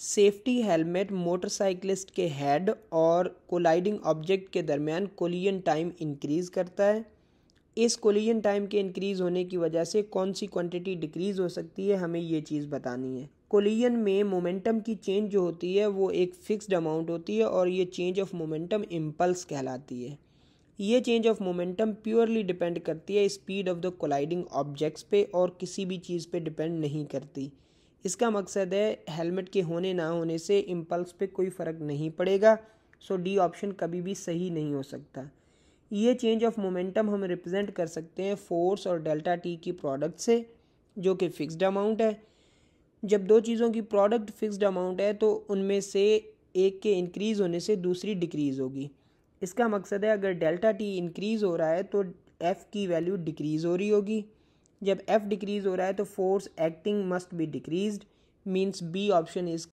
safety helmet motorcyclist के head और colliding object के दरमियान कोलियन टाइम इंक्रीज़ करता है इस कोलियन टाइम के इंक्रीज़ होने की वजह से कौन सी क्वांटिटी डिक्रीज़ हो सकती है हमें ये चीज़ बतानी है कोलियन में मोमेंटम की चेंज जो होती है वो एक फिक्स्ड अमाउंट होती है और ये चेंज ऑफ मोमेंटम इम्पल्स कहलाती है ये change of momentum purely depend करती है speed of the colliding objects पे और किसी भी चीज़ पे डिपेंड नहीं करती इसका मकसद है हेलमेट के होने ना होने से इम्पल्स पे कोई फ़र्क नहीं पड़ेगा सो डी ऑप्शन कभी भी सही नहीं हो सकता ये चेंज ऑफ मोमेंटम हम रिप्रेजेंट कर सकते हैं फोर्स और डेल्टा टी की प्रोडक्ट से जो कि फिक्स्ड अमाउंट है जब दो चीज़ों की प्रोडक्ट फिक्स्ड अमाउंट है तो उनमें से एक के इंक्रीज़ होने से दूसरी डिक्रीज़ होगी इसका मकसद है अगर डेल्टा टी इंक्रीज़ हो रहा है तो एफ़ की वैल्यू डिक्रीज़ हो रही होगी जब एफ डिक्रीज हो रहा है तो force acting must be decrease means B option is